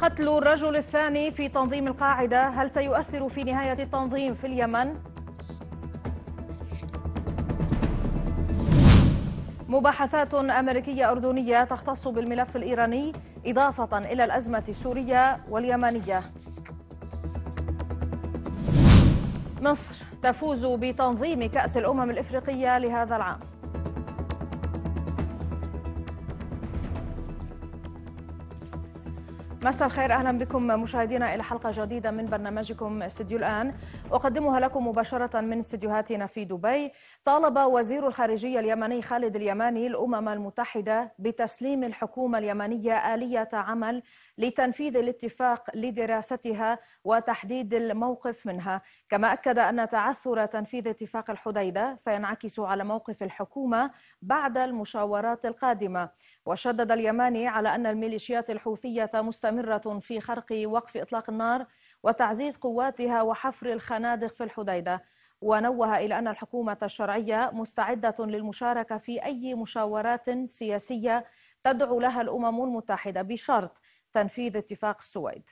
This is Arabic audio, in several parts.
قتل الرجل الثاني في تنظيم القاعدة هل سيؤثر في نهاية التنظيم في اليمن؟ مباحثات أمريكية أردنية تختص بالملف الإيراني إضافة إلى الأزمة السورية واليمنية مصر تفوز بتنظيم كأس الأمم الإفريقية لهذا العام مساء الخير اهلا بكم مشاهدينا الى حلقه جديده من برنامجكم استديو الان اقدمها لكم مباشره من استديوهاتنا في دبي طالب وزير الخارجيه اليمني خالد اليماني الامم المتحده بتسليم الحكومه اليمنيه اليه عمل لتنفيذ الاتفاق لدراستها وتحديد الموقف منها كما أكد أن تعثر تنفيذ اتفاق الحديدة سينعكس على موقف الحكومة بعد المشاورات القادمة وشدد اليماني على أن الميليشيات الحوثية مستمرة في خرق وقف إطلاق النار وتعزيز قواتها وحفر الخنادق في الحديده ونوه إلى أن الحكومة الشرعية مستعدة للمشاركة في أي مشاورات سياسية تدعو لها الأمم المتحدة بشرط تنفيذ اتفاق السويد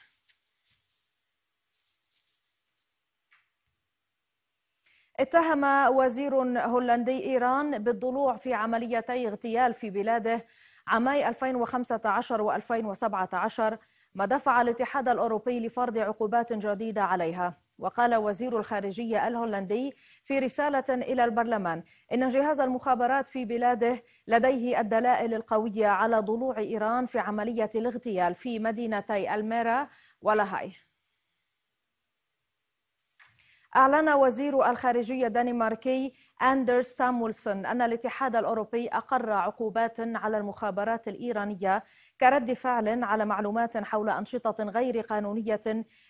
اتهم وزير هولندي إيران بالضلوع في عمليتي اغتيال في بلاده عامي 2015 و 2017 ما دفع الاتحاد الأوروبي لفرض عقوبات جديدة عليها وقال وزير الخارجية الهولندي في رسالة إلى البرلمان إن جهاز المخابرات في بلاده لديه الدلائل القوية على ضلوع إيران في عملية الاغتيال في مدينتي الميرا ولاهاي أعلن وزير الخارجية الدنماركي أندرس سامولسون أن الاتحاد الأوروبي أقر عقوبات على المخابرات الإيرانية كرد فعل على معلومات حول أنشطة غير قانونية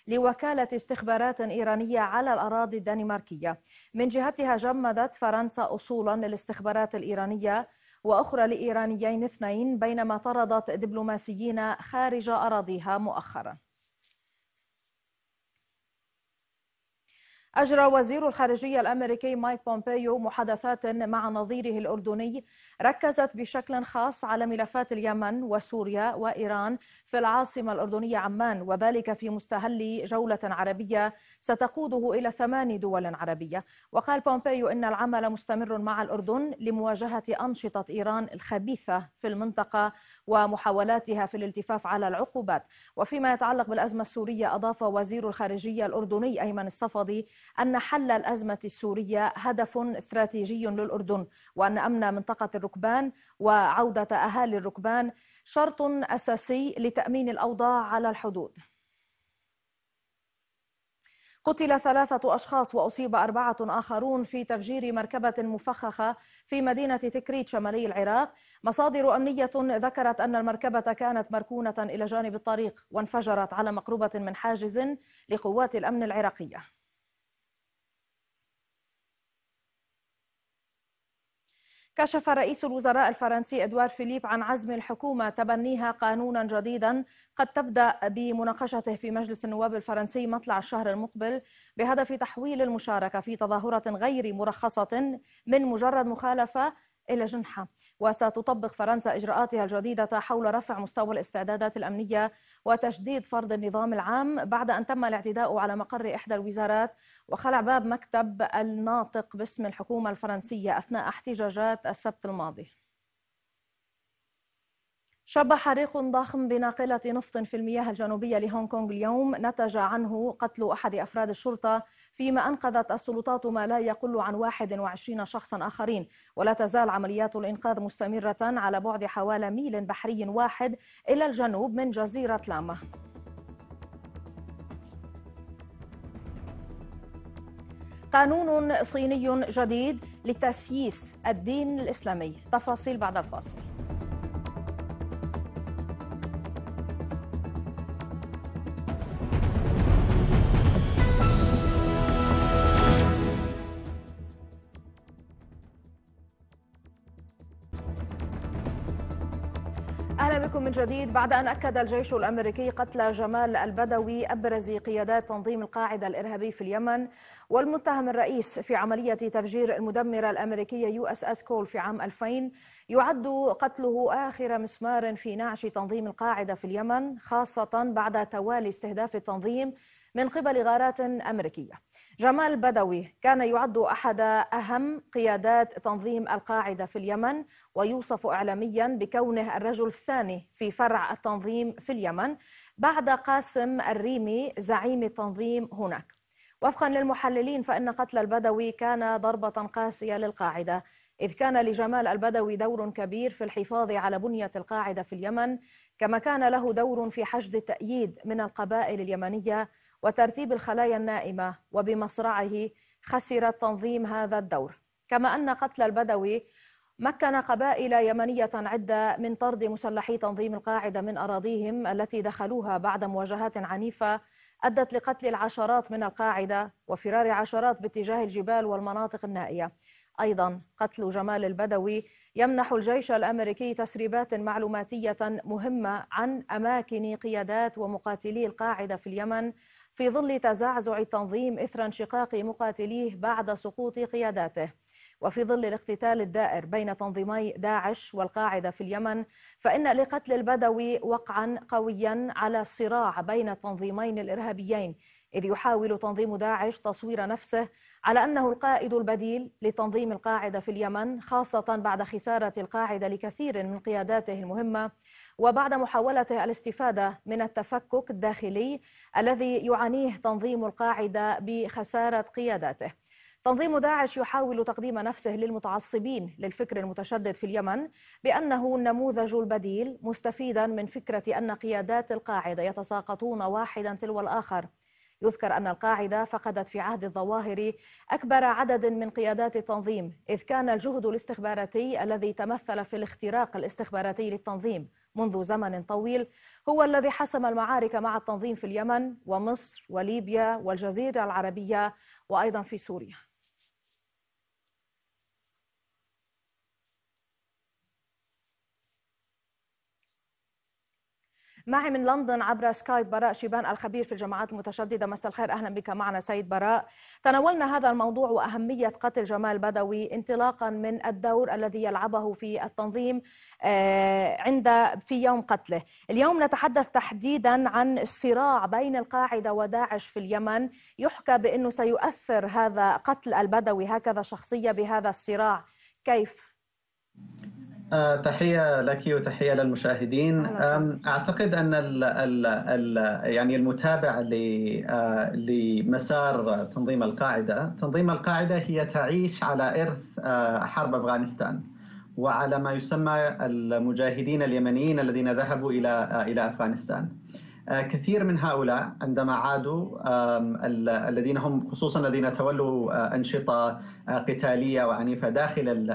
لوكالة استخبارات إيرانية على الأراضي الدنماركية من جهتها جمدت فرنسا أصولا للاستخبارات الإيرانية وأخرى لإيرانيين اثنين بينما طردت دبلوماسيين خارج أراضيها مؤخراً أجرى وزير الخارجية الأمريكي مايك بومبيو محادثات مع نظيره الأردني ركزت بشكل خاص على ملفات اليمن وسوريا وإيران في العاصمة الأردنية عمان وذلك في مستهل جولة عربية ستقوده إلى ثمان دول عربية وقال بومبيو إن العمل مستمر مع الأردن لمواجهة أنشطة إيران الخبيثة في المنطقة ومحاولاتها في الالتفاف على العقوبات وفيما يتعلق بالأزمة السورية أضاف وزير الخارجية الأردني أيمن الصفدي أن حل الأزمة السورية هدف استراتيجي للأردن وأن أمن منطقة الركبان وعودة أهالي الركبان شرط أساسي لتأمين الأوضاع على الحدود قتل ثلاثة أشخاص وأصيب أربعة آخرون في تفجير مركبة مفخخة في مدينة تكريت شمالي العراق مصادر أمنية ذكرت أن المركبة كانت مركونة إلى جانب الطريق وانفجرت على مقربة من حاجز لقوات الأمن العراقية كشف رئيس الوزراء الفرنسي ادوار فيليب عن عزم الحكومه تبنيها قانونا جديدا قد تبدا بمناقشته في مجلس النواب الفرنسي مطلع الشهر المقبل بهدف تحويل المشاركه في تظاهره غير مرخصه من مجرد مخالفه الى جنحه وستطبق فرنسا اجراءاتها الجديده حول رفع مستوى الاستعدادات الامنيه وتشديد فرض النظام العام بعد ان تم الاعتداء على مقر احدى الوزارات وخلع باب مكتب الناطق باسم الحكومة الفرنسية أثناء احتجاجات السبت الماضي شب حريق ضخم بناقلة نفط في المياه الجنوبية لهونغ كونغ اليوم نتج عنه قتل أحد أفراد الشرطة فيما أنقذت السلطات ما لا يقل عن 21 شخصا آخرين ولا تزال عمليات الإنقاذ مستمرة على بعد حوالي ميل بحري واحد إلى الجنوب من جزيرة لاما قانون صيني جديد لتسييس الدين الاسلامي تفاصيل بعد الفاصل بكم من جديد بعد أن أكد الجيش الأمريكي قتل جمال البدوي أبرز قيادات تنظيم القاعدة الإرهابي في اليمن والمتهم الرئيس في عملية تفجير المدمرة الأمريكية يو اس اس كول في عام 2000 يعد قتله آخر مسمار في نعش تنظيم القاعدة في اليمن خاصة بعد توالي استهداف التنظيم من قبل غارات أمريكية جمال بدوي كان يعد أحد أهم قيادات تنظيم القاعدة في اليمن ويوصف إعلاميا بكونه الرجل الثاني في فرع التنظيم في اليمن بعد قاسم الريمي زعيم التنظيم هناك وفقا للمحللين فإن قتل البدوي كان ضربة قاسية للقاعدة إذ كان لجمال البدوي دور كبير في الحفاظ على بنية القاعدة في اليمن كما كان له دور في حشد التأييد من القبائل اليمنية وترتيب الخلايا النائمة وبمصرعه خسر التنظيم هذا الدور كما أن قتل البدوي مكن قبائل يمنية عدة من طرد مسلحي تنظيم القاعدة من أراضيهم التي دخلوها بعد مواجهات عنيفة أدت لقتل العشرات من القاعدة وفرار عشرات باتجاه الجبال والمناطق النائية أيضا قتل جمال البدوي يمنح الجيش الأمريكي تسريبات معلوماتية مهمة عن أماكن قيادات ومقاتلي القاعدة في اليمن في ظل تزعزع التنظيم إثر انشقاق مقاتليه بعد سقوط قياداته وفي ظل الاقتتال الدائر بين تنظيمي داعش والقاعدة في اليمن فإن لقتل البدوي وقعا قويا على الصراع بين التنظيمين الإرهابيين إذ يحاول تنظيم داعش تصوير نفسه على أنه القائد البديل لتنظيم القاعدة في اليمن خاصة بعد خسارة القاعدة لكثير من قياداته المهمة وبعد محاولته الاستفادة من التفكك الداخلي الذي يعانيه تنظيم القاعدة بخسارة قياداته تنظيم داعش يحاول تقديم نفسه للمتعصبين للفكر المتشدد في اليمن بانه النموذج البديل مستفيدا من فكره ان قيادات القاعده يتساقطون واحدا تلو الاخر يذكر أن القاعدة فقدت في عهد الظواهري أكبر عدد من قيادات التنظيم إذ كان الجهد الاستخباراتي الذي تمثل في الاختراق الاستخباراتي للتنظيم منذ زمن طويل هو الذي حسم المعارك مع التنظيم في اليمن ومصر وليبيا والجزيرة العربية وأيضا في سوريا معي من لندن عبر سكايب براء شيبان الخبير في الجماعات المتشدده مساء الخير اهلا بك معنا سيد براء تناولنا هذا الموضوع واهميه قتل جمال بدوي انطلاقا من الدور الذي يلعبه في التنظيم آه، عند في يوم قتله اليوم نتحدث تحديدا عن الصراع بين القاعده وداعش في اليمن يحكى بانه سيؤثر هذا قتل البدوي هكذا شخصيه بهذا الصراع كيف آه، تحية لك وتحية للمشاهدين أعتقد أن ال ال ال يعني المتابع آه، لمسار تنظيم القاعدة تنظيم القاعدة هي تعيش على إرث آه، حرب أفغانستان وعلى ما يسمى المجاهدين اليمنيين الذين ذهبوا إلى إلى أفغانستان كثير من هؤلاء عندما عادوا الذين هم خصوصا الذين تولوا أنشطة قتالية وعنيفة داخل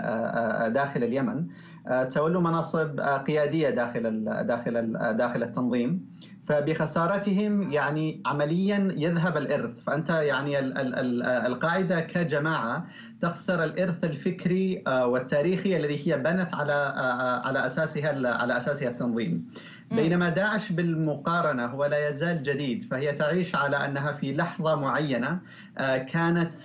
داخل اليمن آه، تولوا مناصب آه، قياديه داخل داخل آه، داخل التنظيم فبخسارتهم يعني عمليا يذهب الارث فانت يعني القاعده كجماعه تخسر الارث الفكري والتاريخي الذي هي بنت على على اساسها على اساسها التنظيم بينما داعش بالمقارنة هو لا يزال جديد فهي تعيش على أنها في لحظة معينة كانت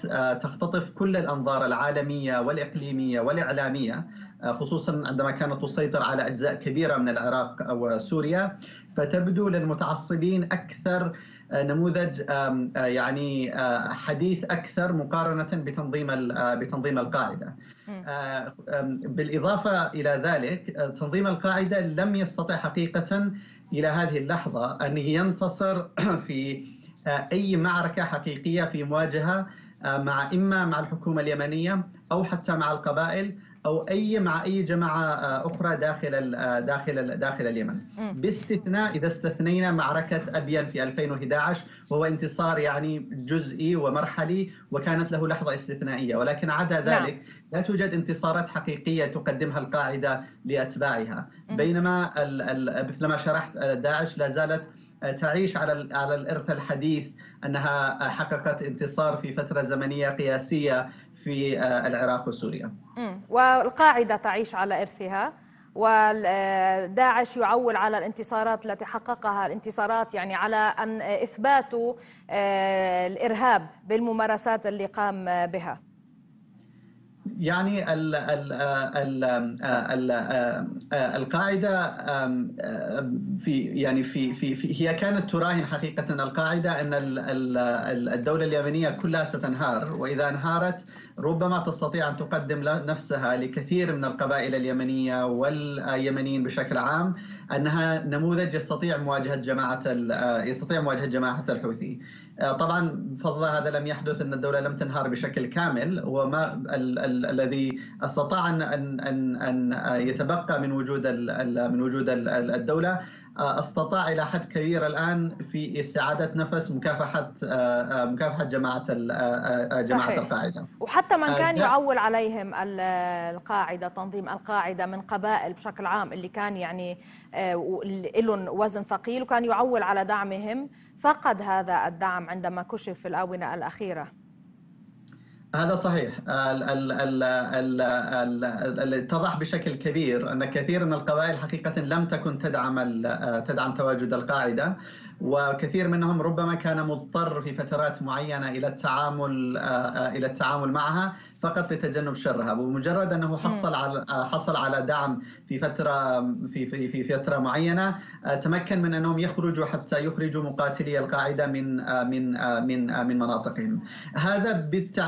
تختطف كل الأنظار العالمية والإقليمية والإعلامية آه، خصوصا عندما كانت تسيطر على أجزاء كبيرة من العراق وسوريا فتبدو للمتعصبين أكثر آه، نموذج آه، يعني حديث اكثر مقارنه بتنظيم بتنظيم القاعده. بالاضافه الى ذلك تنظيم القاعده لم يستطع حقيقه الى هذه اللحظه ان ينتصر في اي معركه حقيقيه في مواجهه مع اما مع الحكومه اليمنيه او حتى مع القبائل او اي مع اي جماعه آه، اخرى داخل آه، داخل داخل اليمن باستثناء اذا استثنينا معركه ابين في 2011 وهو انتصار يعني جزئي ومرحلي وكانت له لحظه استثنائيه ولكن عدا نعم. ذلك لا. لا توجد انتصارات حقيقيه تقدمها القاعده لاتباعها بينما مثل ما مثلما شرحت آه، داعش لا زالت تعيش على على الارث الحديث انها حققت انتصار في فتره زمنيه قياسيه في آه، العراق وسوريا والقاعدة تعيش على إرثها وداعش آه، يعول على الانتصارات التي حققها الانتصارات يعني على أن إثبات آه، الإرهاب بالممارسات اللي قام بها يعني ال ال ال القاعده في يعني في في هي كانت تراهن حقيقه القاعده ان الدوله اليمنيه كلها ستنهار واذا انهارت ربما تستطيع ان تقدم نفسها لكثير من القبائل اليمنيه واليمنيين بشكل عام انها نموذج يستطيع مواجهه جماعه آه، يستطيع مواجهه جماعه الحوثي. آه، طبعا بفضل هذا لم يحدث ان الدوله لم تنهار بشكل كامل وما ال ال الذي استطاع ان ان ان يتبقى من وجود ال من وجود الدوله آه، استطاع الى حد كبير الان في استعاده نفس مكافحه آه، مكافحه جماعه جماعه صحيح. القاعده وحتى من كان يعول عليهم القاعده تنظيم القاعده من قبائل بشكل عام اللي كان يعني لهم وزن ثقيل وكان يعول على دعمهم فقد هذا الدعم عندما كشف في الآونة الأخيرة هذا صحيح اتضح بشكل كبير أن كثير من القبائل حقيقة لم تكن تدعم تدعم تواجد القاعدة وكثير منهم ربما كان مضطر في فترات معينه الى التعامل آه، آه، الى التعامل معها فقط لتجنب شرها ومجرد انه حصل على حصل على دعم في فتره في في, في فتره معينه آه، تمكن من انهم يخرجوا حتى يخرجوا مقاتلي القاعده من آه، من آه، من من مناطقهم هذا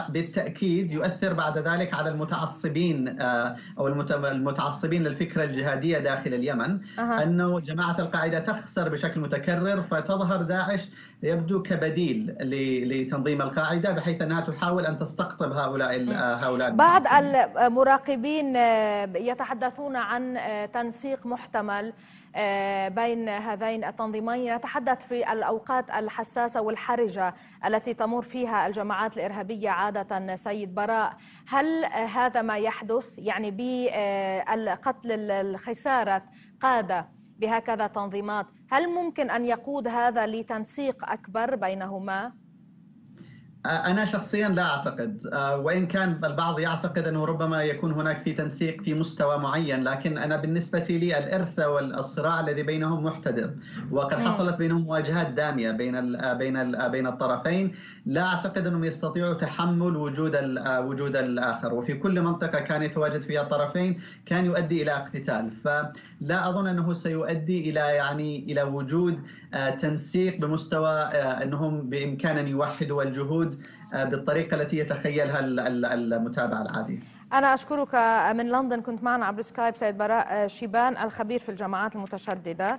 بالتاكيد يؤثر بعد ذلك على المتعصبين او المتعصبين للفكره الجهاديه داخل اليمن أه. انه جماعه القاعده تخسر بشكل متكرر فتظهر داعش يبدو كبديل لتنظيم القاعده بحيث انها تحاول ان تستقطب هؤلاء هؤلاء بعض المراقبين آه، يتحدثون عن آه، تنسيق محتمل آه، بين هذين التنظيمين نتحدث في الأوقات الحساسة والحرجة التي تمر فيها الجماعات الإرهابية عادة سيد براء هل هذا ما يحدث يعني بالقتل الخسارة قادة بهكذا تنظيمات هل ممكن أن يقود هذا لتنسيق أكبر بينهما؟ أنا شخصيا لا أعتقد آه، وإن كان البعض يعتقد أنه ربما يكون هناك في تنسيق في مستوى معين لكن أنا بالنسبة لي الإرث والصراع الذي بينهم محتدم وقد نعم. حصلت بينهم مواجهات دامية بين آه، بين آه، بين الطرفين لا أعتقد أنهم يستطيعوا تحمل وجود وجود الآخر وفي كل منطقة كان يتواجد فيها الطرفين كان يؤدي إلى اقتتال ف لا اظن انه سيؤدي الى يعني الى وجود آه، تنسيق بمستوى آه، انهم بامكان ان يوحدوا الجهود آه، بالطريقه التي يتخيلها المتابعه العادي أنا أشكرك من لندن كنت معنا عبر سكايب سيد براء شيبان الخبير في الجماعات المتشددة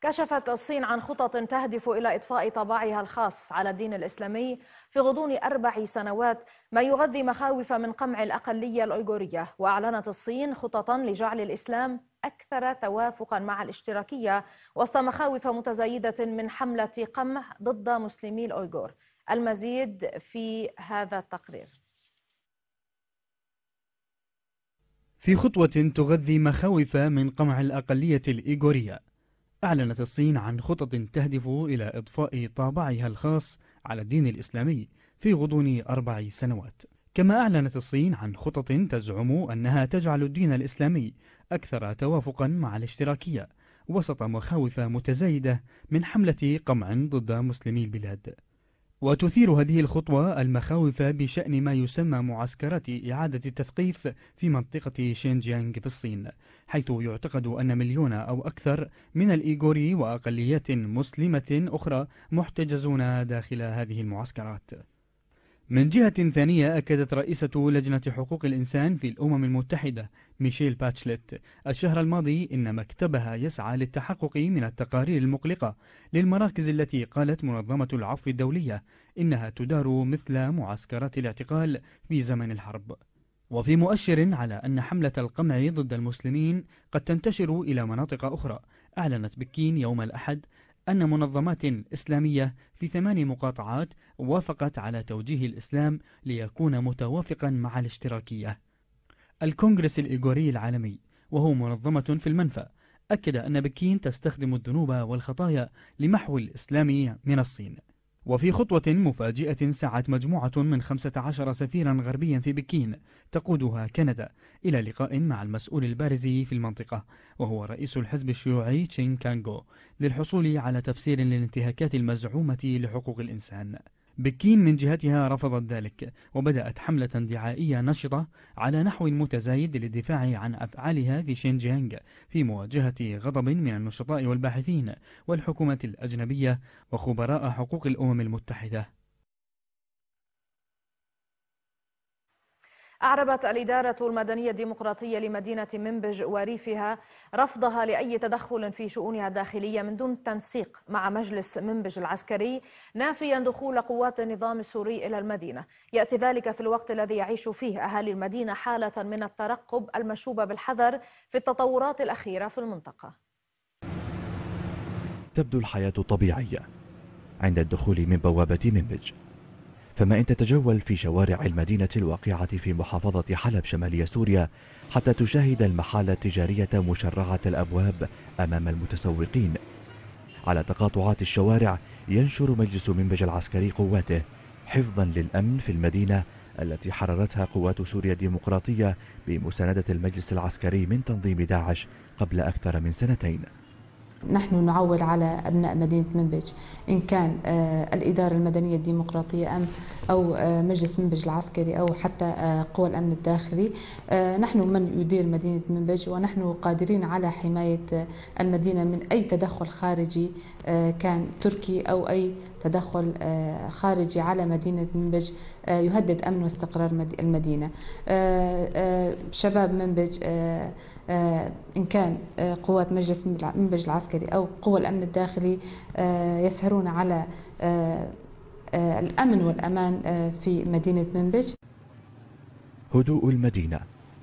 كشفت الصين عن خطط تهدف إلى إطفاء طباعها الخاص على الدين الإسلامي في غضون أربع سنوات ما يغذي مخاوف من قمع الأقلية الأيغورية وأعلنت الصين خططا لجعل الإسلام أكثر توافقا مع الاشتراكية وسط مخاوف متزايدة من حملة قمع ضد مسلمي الأيغور المزيد في هذا التقرير في خطوة تغذي مخاوف من قمع الأقلية الإيغورية أعلنت الصين عن خطط تهدف إلى إضفاء طابعها الخاص على الدين الإسلامي في غضون أربع سنوات كما أعلنت الصين عن خطط تزعم أنها تجعل الدين الإسلامي أكثر توافقا مع الاشتراكية وسط مخاوف متزايدة من حملة قمع ضد مسلمي البلاد وتثير هذه الخطوة المخاوف بشأن ما يسمى معسكرات إعادة التثقيف في منطقة شينجيانغ في الصين حيث يعتقد أن مليون أو أكثر من الإيغوري وأقليات مسلمة أخرى محتجزون داخل هذه المعسكرات من جهة ثانية أكدت رئيسة لجنة حقوق الإنسان في الأمم المتحدة ميشيل باتشلت الشهر الماضي إن مكتبها يسعى للتحقق من التقارير المقلقة للمراكز التي قالت منظمة العفو الدولية إنها تدار مثل معسكرات الاعتقال في زمن الحرب وفي مؤشر على أن حملة القمع ضد المسلمين قد تنتشر إلى مناطق أخرى أعلنت بكين يوم الأحد أن منظمات إسلامية في ثمان مقاطعات وافقت على توجيه الإسلام ليكون متوافقا مع الاشتراكية الكونغرس الإيغوري العالمي وهو منظمة في المنفى أكد أن بكين تستخدم الذنوب والخطايا لمحو الإسلام من الصين وفي خطوة مفاجئة سعت مجموعة من 15 سفيرا غربيا في بكين تقودها كندا إلى لقاء مع المسؤول البارز في المنطقة وهو رئيس الحزب الشيوعي تشين كانغو للحصول على تفسير للانتهاكات المزعومة لحقوق الإنسان بكين من جهتها رفضت ذلك وبدأت حملة دعائية نشطة على نحو متزايد للدفاع عن أفعالها في شينجيانغ في مواجهة غضب من النشطاء والباحثين والحكومة الأجنبية وخبراء حقوق الأمم المتحدة أعربت الإدارة المدنية الديمقراطية لمدينة منبج وريفها رفضها لأي تدخل في شؤونها الداخلية من دون تنسيق مع مجلس منبج العسكري نافيا دخول قوات النظام السوري إلى المدينة يأتي ذلك في الوقت الذي يعيش فيه أهالي المدينة حالة من الترقب المشوبة بالحذر في التطورات الأخيرة في المنطقة تبدو الحياة طبيعية عند الدخول من بوابة منبج فما إن تتجول في شوارع المدينة الواقعة في محافظة حلب شمالية سوريا حتى تشاهد المحال التجارية مشرعة الأبواب أمام المتسوقين على تقاطعات الشوارع ينشر مجلس منبج العسكري قواته حفظا للأمن في المدينة التي حررتها قوات سوريا الديمقراطية بمساندة المجلس العسكري من تنظيم داعش قبل أكثر من سنتين نحن نعول على أبناء مدينة منبج إن كان آه، الإدارة المدنية الديمقراطية أم أو آه، مجلس منبج العسكري أو حتى آه، قوى الأمن الداخلي نحن من يدير مدينة منبج ونحن قادرين على حماية المدينة من أي تدخل خارجي آه، كان تركي أو أي تدخل آه، خارجي على مدينة منبج آه، يهدد أمن واستقرار المدينة شباب منبج إن كان قوات مجلس منبج العسكري أو قوى الأمن الداخلي يسهرون على الأمن والأمان في مدينة منبج هدوء المدينة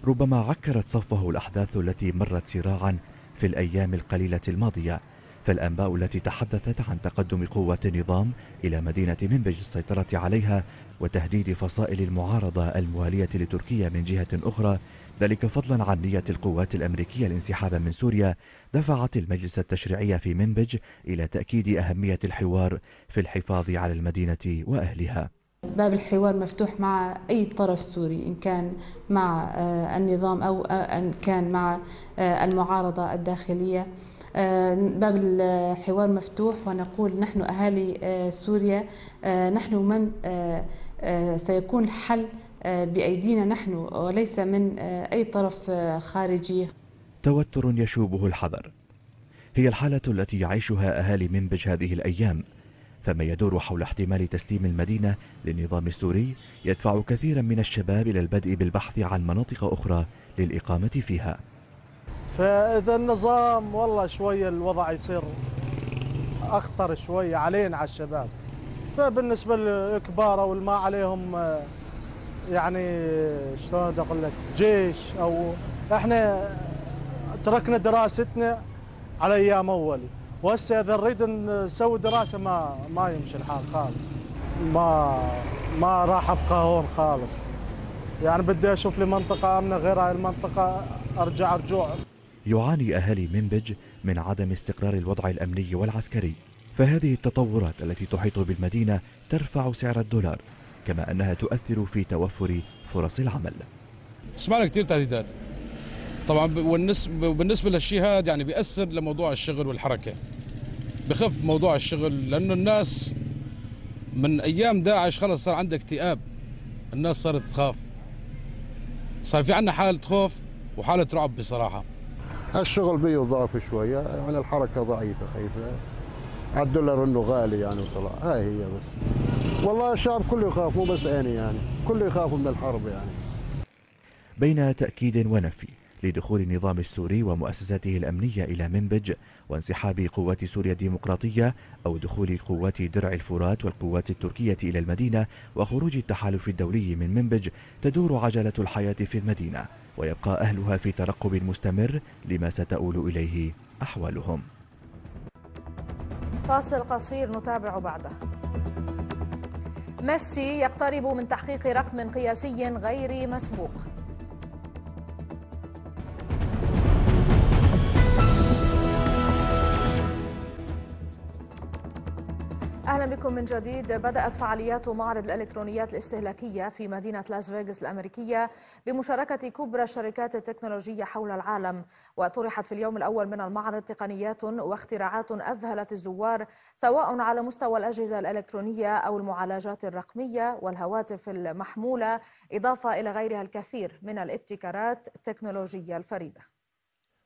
ربما عكرت صفه الأحداث التي مرت صراعا في الأيام القليلة الماضية فالأنباء التي تحدثت عن تقدم قوة النظام إلى مدينة منبج السيطرة عليها وتهديد فصائل المعارضة الموالية لتركيا من جهة أخرى ذلك فضلا عن نية القوات الأمريكية الانسحاب من سوريا دفعت المجلس التشريعي في منبج إلى تأكيد أهمية الحوار في الحفاظ على المدينة وأهلها باب الحوار مفتوح مع أي طرف سوري إن كان مع آه، النظام أو آه، إن كان مع آه، المعارضة الداخلية آه، باب الحوار مفتوح ونقول نحن أهالي آه، سوريا آه، نحن من سيكون الحل بأيدينا نحن وليس من أي طرف خارجي توتر يشوبه الحذر هي الحالة التي يعيشها أهالي منبج هذه الأيام فما يدور حول احتمال تسليم المدينة للنظام السوري يدفع كثيرا من الشباب إلى البدء بالبحث عن مناطق أخرى للإقامة فيها فاذا النظام والله شويه الوضع يصير اخطر شويه علينا على الشباب فبالنسبه للكبار او ما عليهم آه، يعني شلون اقول لك جيش او احنا تركنا دراستنا على ايام اول وهسه اذا نريد نسوي دراسه ما ما يمشي الحال خالص ما ما راح ابقى هون خالص يعني بدي اشوف لي منطقه امنه غير هاي المنطقه ارجع رجوع يعاني أهالي منبج من عدم استقرار الوضع الأمني والعسكري فهذه التطورات التي تحيط بالمدينة ترفع سعر الدولار كما أنها تؤثر في توفر فرص العمل سمعنا كثير تهديدات طبعا وبالنسبة للشيء هذا يعني بيأثر لموضوع الشغل والحركة بخف موضوع الشغل لأنه الناس من أيام داعش خلص صار عندها اكتئاب الناس صارت تخاف صار في عندنا حالة خوف وحالة رعب بصراحة الشغل بيضاف شويه يعني الحركه ضعيفه خيفه الدولار انه غالي يعني وطلع هاي هي بس والله الشعب كله يخاف مو بس اني يعني كله يخاف من الحرب يعني بين تاكيد ونفي لدخول النظام السوري ومؤسساته الأمنية إلى منبج وانسحاب قوات سوريا الديمقراطية أو دخول قوات درع الفرات والقوات التركية إلى المدينة وخروج التحالف الدولي من منبج تدور عجلة الحياة في المدينة ويبقى أهلها في ترقب مستمر لما ستؤول إليه أحوالهم فاصل قصير نتابع بعده ميسي يقترب من تحقيق رقم قياسي غير مسبوق اهلا بكم من جديد بدات فعاليات معرض الالكترونيات الاستهلاكيه في مدينه لاس فيغاس الامريكيه بمشاركه كبرى الشركات التكنولوجيه حول العالم وطرحت في اليوم الاول من المعرض تقنيات واختراعات اذهلت الزوار سواء على مستوى الاجهزه الالكترونيه او المعالجات الرقميه والهواتف المحموله اضافه الى غيرها الكثير من الابتكارات التكنولوجيه الفريده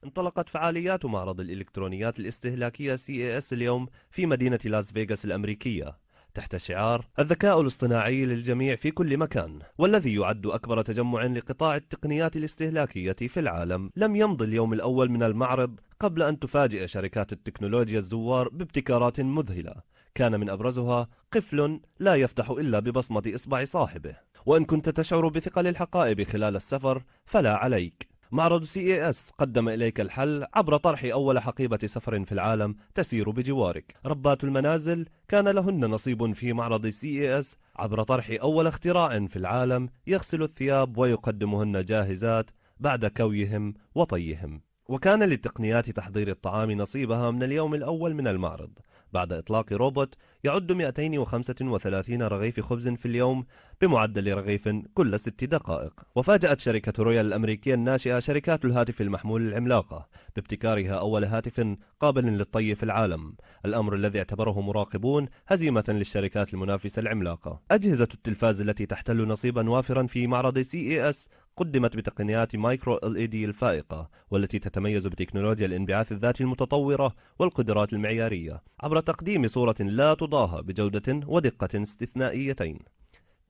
انطلقت فعاليات معرض الإلكترونيات الاستهلاكية CES اليوم في مدينة لاس فيغاس الأمريكية تحت شعار الذكاء الاصطناعي للجميع في كل مكان والذي يعد أكبر تجمع لقطاع التقنيات الاستهلاكية في العالم لم يمض اليوم الأول من المعرض قبل أن تفاجئ شركات التكنولوجيا الزوار بابتكارات مذهلة كان من أبرزها قفل لا يفتح إلا ببصمة إصبع صاحبه وإن كنت تشعر بثقل الحقائب خلال السفر فلا عليك معرض سي اي اس قدم إليك الحل عبر طرح أول حقيبة سفر في العالم تسير بجوارك ربات المنازل كان لهن نصيب في معرض سي اي اس عبر طرح أول اختراع في العالم يغسل الثياب ويقدمهن جاهزات بعد كويهم وطيهم وكان للتقنيات تحضير الطعام نصيبها من اليوم الأول من المعرض بعد إطلاق روبوت يعد 235 رغيف خبز في اليوم بمعدل رغيف كل ست دقائق وفاجأت شركة رويال الأمريكية الناشئة شركات الهاتف المحمول العملاقة بابتكارها أول هاتف قابل للطي في العالم الأمر الذي اعتبره مراقبون هزيمة للشركات المنافسة العملاقة أجهزة التلفاز التي تحتل نصيبا وافرا في معرض سي اي اس قدمت بتقنيات مايكرو ال اي دي الفائقة والتي تتميز بتكنولوجيا الانبعاث الذاتي المتطورة والقدرات المعيارية عبر تقديم صورة لا تضاهى بجودة ودقة استثنائيتين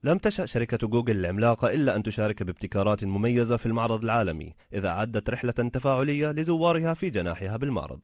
لم تشأ شركة جوجل العملاقة إلا أن تشارك بابتكارات مميزة في المعرض العالمي إذا أعدت رحلة تفاعلية لزوارها في جناحها بالمعرض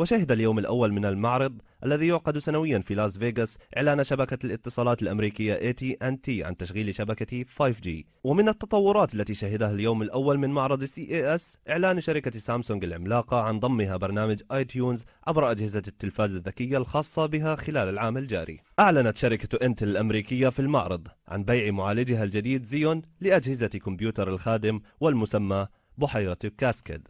وشهد اليوم الأول من المعرض الذي يعقد سنويا في لاس فيغاس إعلان شبكة الاتصالات الأمريكية AT&T عن تشغيل شبكة 5G ومن التطورات التي شهدها اليوم الأول من معرض CES إعلان شركة سامسونج العملاقة عن ضمها برنامج آي تيونز عبر أجهزة التلفاز الذكية الخاصة بها خلال العام الجاري أعلنت شركة إنتل الأمريكية في المعرض عن بيع معالجها الجديد زيون لأجهزة كمبيوتر الخادم والمسمى بحيرة كاسكيد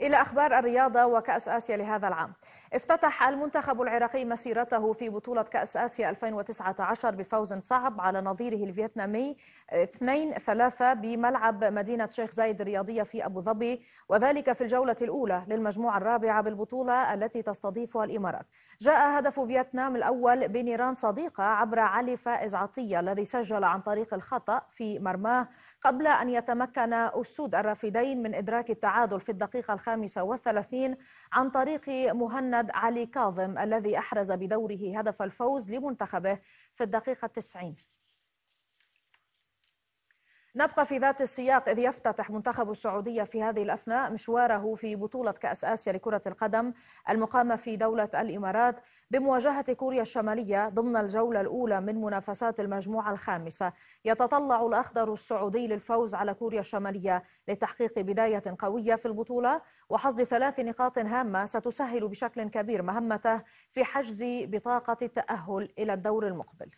إلى أخبار الرياضة وكأس آسيا لهذا العام افتتح المنتخب العراقي مسيرته في بطولة كأس آسيا 2019 بفوز صعب على نظيره الفيتنامي 2-3 بملعب مدينة شيخ زايد الرياضية في أبو ظبي وذلك في الجولة الأولى للمجموعة الرابعة بالبطولة التي تستضيفها الإمارات جاء هدف فيتنام الأول بنيران صديقة عبر علي فائز عطية الذي سجل عن طريق الخطأ في مرماه قبل أن يتمكن أسود الرافدين من إدراك التعادل في الدقيقة الخامسة والثلاثين عن طريق مهند بمساند علي كاظم الذي أحرز بدوره هدف الفوز لمنتخبه في الدقيقة التسعين نبقى في ذات السياق إذ يفتتح منتخب السعودية في هذه الأثناء مشواره في بطولة كأس آسيا لكرة القدم المقامة في دولة الإمارات بمواجهة كوريا الشمالية ضمن الجولة الأولى من منافسات المجموعة الخامسة يتطلع الأخضر السعودي للفوز على كوريا الشمالية لتحقيق بداية قوية في البطولة وحصد ثلاث نقاط هامة ستسهل بشكل كبير مهمته في حجز بطاقة التأهل إلى الدور المقبل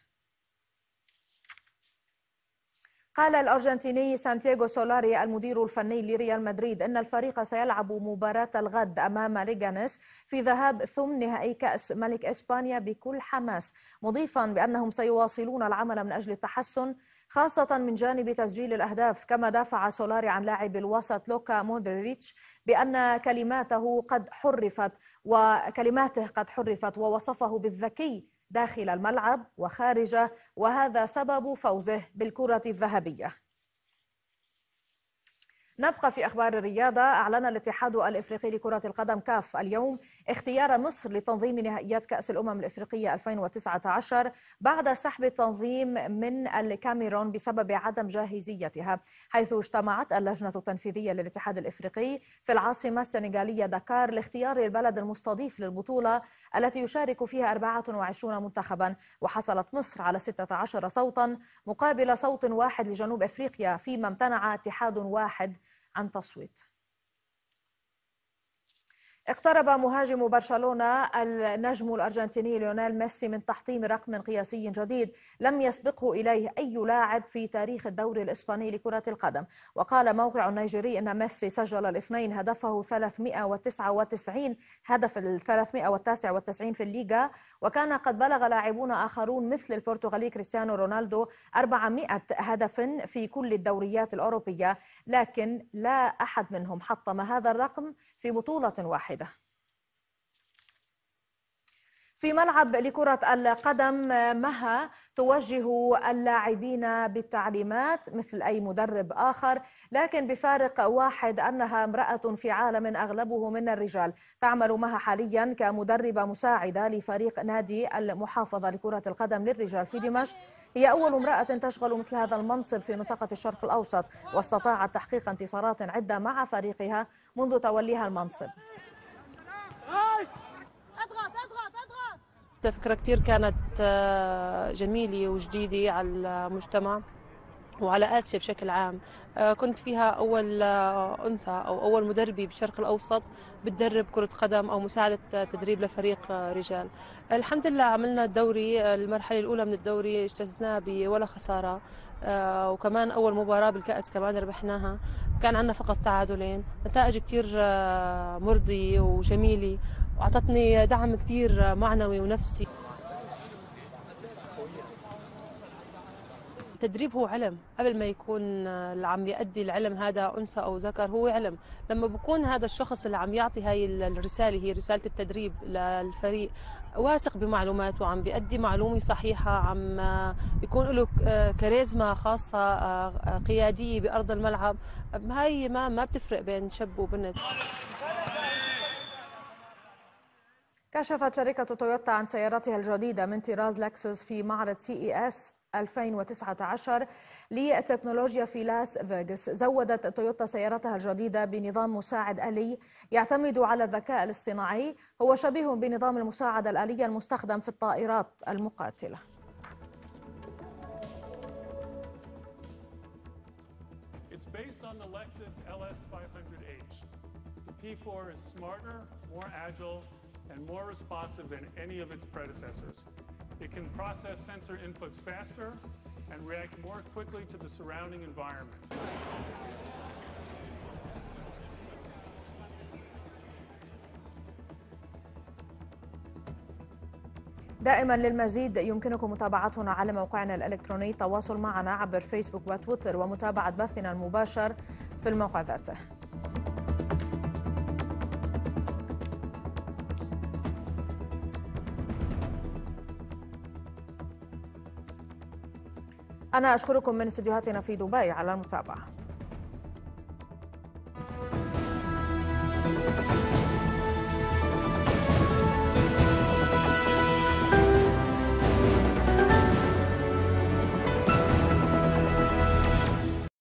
قال الأرجنتيني سانتياغو سولاري المدير الفني لريال مدريد أن الفريق سيلعب مباراة الغد أمام ليغانيس في ذهاب ثم نهائي كأس ملك إسبانيا بكل حماس مضيفا بأنهم سيواصلون العمل من أجل التحسن خاصة من جانب تسجيل الأهداف كما دافع سولاري عن لاعب الوسط لوكا مودريتش بأن كلماته قد حرفت وكلماته قد حرفت ووصفه بالذكي داخل الملعب وخارجه وهذا سبب فوزه بالكرة الذهبية نبقى في أخبار الرياضة أعلن الاتحاد الإفريقي لكرة القدم كاف اليوم اختيار مصر لتنظيم نهائيات كأس الأمم الإفريقية 2019 بعد سحب التنظيم من الكاميرون بسبب عدم جاهزيتها حيث اجتمعت اللجنة التنفيذية للاتحاد الإفريقي في العاصمة السنغالية دكار لاختيار البلد المستضيف للبطولة التي يشارك فيها 24 منتخبا وحصلت مصر على 16 صوتا مقابل صوت واحد لجنوب أفريقيا فيما امتنع اتحاد واحد أن تصوت اقترب مهاجم برشلونة النجم الأرجنتيني ليونيل ميسي من تحطيم رقم قياسي جديد لم يسبقه إليه أي لاعب في تاريخ الدوري الإسباني لكرة القدم وقال موقع النيجيري أن ميسي سجل الاثنين هدفه 399 هدف ال 399 في الليغا وكان قد بلغ لاعبون آخرون مثل البرتغالي كريستيانو رونالدو 400 هدف في كل الدوريات الأوروبية لكن لا أحد منهم حطم هذا الرقم في بطولة واحدة في ملعب لكرة القدم مها توجه اللاعبين بالتعليمات مثل أي مدرب آخر لكن بفارق واحد أنها امرأة في عالم أغلبه من الرجال تعمل مها حاليا كمدربة مساعدة لفريق نادي المحافظة لكرة القدم للرجال في دمشق هي أول امرأة تشغل مثل هذا المنصب في منطقة الشرق الأوسط واستطاعت تحقيق انتصارات عدة مع فريقها منذ توليها المنصب فكرة كتير كانت آه، جميلة وجديدة على المجتمع وعلى آسيا بشكل عام آه، كنت فيها أول آه، أنثى أو أول مدربة بالشرق الأوسط بتدرب كرة قدم أو مساعدة تدريب لفريق رجال الحمد لله عملنا الدوري المرحلة الأولى من الدوري اجتزناه ولا خسارة وكمان أول مباراة بالكأس كمان ربحناها كان عندنا فقط تعادلين نتائج كتير مرضية وجميلة واعطتني دعم كثير معنوي ونفسي التدريب هو علم قبل ما يكون اللي عم يؤدي العلم هذا أنثى أو ذكر هو علم لما بكون هذا الشخص اللي عم يعطي هاي الرسالة هي رسالة التدريب للفريق واثق بمعلوماته عم بيأدي معلومة صحيحة عم يكون له كاريزما خاصة آه، آه، قيادية بأرض الملعب هاي ما ما بتفرق بين شب وبنت كشفت شركة تويوتا عن سيارتها الجديدة من طراز لكسس في معرض سي اي اس 2019 للتكنولوجيا في لاس فيغاس زودت تويوتا سيارتها الجديدة بنظام مساعد آلي يعتمد على الذكاء الاصطناعي هو شبيه بنظام المساعدة الآلية المستخدم في الطائرات المقاتلة It's based on the Lexus LS 500H. The P4 is smarter, more agile, and more responsive than any of its predecessors. It can process sensor inputs faster and react more quickly to the surrounding environment. دائما للمزيد يمكنكم متابعتنا على موقعنا الإلكتروني التواصل معنا عبر فيسبوك وتويتر ومتابعة بثنا المباشر في الموقع ذاته أنا أشكركم من استديوهاتنا في دبي على المتابعة